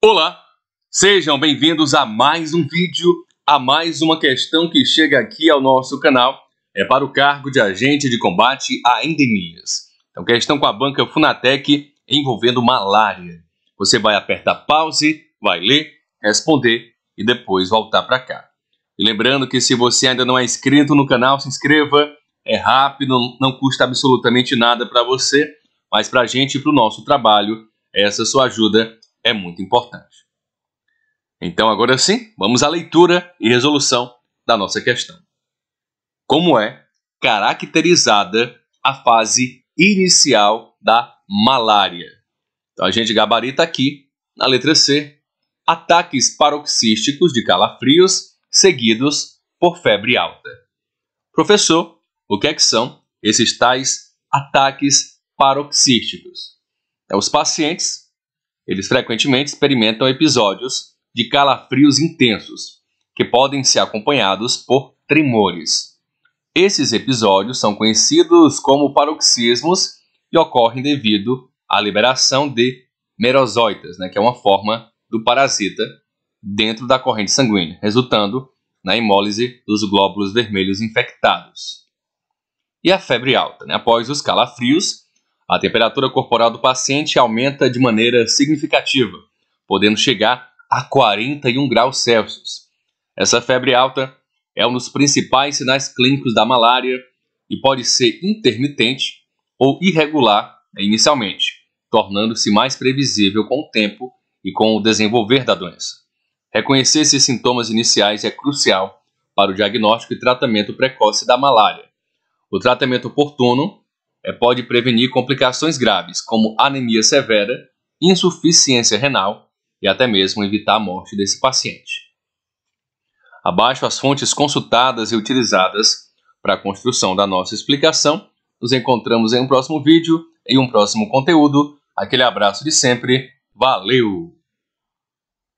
Olá, sejam bem-vindos a mais um vídeo, a mais uma questão que chega aqui ao nosso canal. É para o cargo de agente de combate a endemias. Então, questão com a banca Funatec envolvendo malária. Você vai apertar pause, vai ler, responder e depois voltar para cá. E lembrando que se você ainda não é inscrito no canal, se inscreva. É rápido, não custa absolutamente nada para você, mas para a gente e para o nosso trabalho, essa sua ajuda é muito importante. Então, agora sim, vamos à leitura e resolução da nossa questão. Como é caracterizada a fase inicial da malária? Então, a gente gabarita aqui, na letra C, ataques paroxísticos de calafrios seguidos por febre alta. Professor, o que é que são esses tais ataques paroxísticos? É os pacientes eles frequentemente experimentam episódios de calafrios intensos, que podem ser acompanhados por tremores. Esses episódios são conhecidos como paroxismos e ocorrem devido à liberação de merozoitas, né, que é uma forma do parasita dentro da corrente sanguínea, resultando na hemólise dos glóbulos vermelhos infectados. E a febre alta, né? após os calafrios, a temperatura corporal do paciente aumenta de maneira significativa, podendo chegar a 41 graus Celsius. Essa febre alta é um dos principais sinais clínicos da malária e pode ser intermitente ou irregular né, inicialmente, tornando-se mais previsível com o tempo e com o desenvolver da doença. Reconhecer esses sintomas iniciais é crucial para o diagnóstico e tratamento precoce da malária. O tratamento oportuno é, pode prevenir complicações graves, como anemia severa, insuficiência renal e até mesmo evitar a morte desse paciente. Abaixo as fontes consultadas e utilizadas para a construção da nossa explicação. Nos encontramos em um próximo vídeo, em um próximo conteúdo. Aquele abraço de sempre. Valeu!